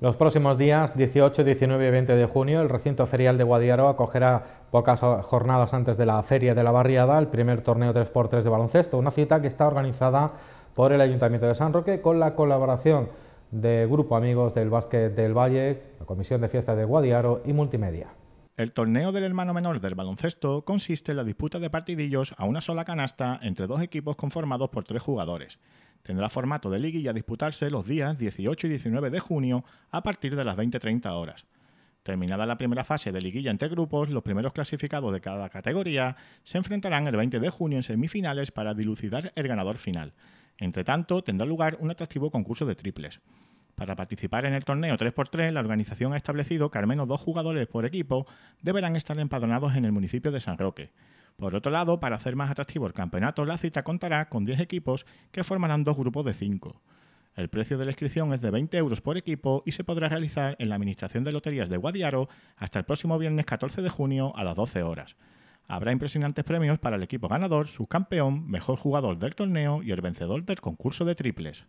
Los próximos días, 18, 19 y 20 de junio, el recinto ferial de Guadiaro acogerá pocas jornadas antes de la Feria de la Barriada, el primer torneo 3x3 de baloncesto, una cita que está organizada por el Ayuntamiento de San Roque con la colaboración de Grupo Amigos del Básquet del Valle, la Comisión de Fiestas de Guadiaro y Multimedia. El torneo del hermano menor del baloncesto consiste en la disputa de partidillos a una sola canasta entre dos equipos conformados por tres jugadores. Tendrá formato de liguilla a disputarse los días 18 y 19 de junio a partir de las 20.30 horas. Terminada la primera fase de liguilla entre grupos, los primeros clasificados de cada categoría se enfrentarán el 20 de junio en semifinales para dilucidar el ganador final. Entre tanto, tendrá lugar un atractivo concurso de triples. Para participar en el torneo 3x3, la organización ha establecido que al menos dos jugadores por equipo deberán estar empadronados en el municipio de San Roque. Por otro lado, para hacer más atractivo el campeonato, la cita contará con 10 equipos que formarán dos grupos de 5. El precio de la inscripción es de 20 euros por equipo y se podrá realizar en la Administración de Loterías de Guadiaro hasta el próximo viernes 14 de junio a las 12 horas. Habrá impresionantes premios para el equipo ganador, subcampeón, mejor jugador del torneo y el vencedor del concurso de triples.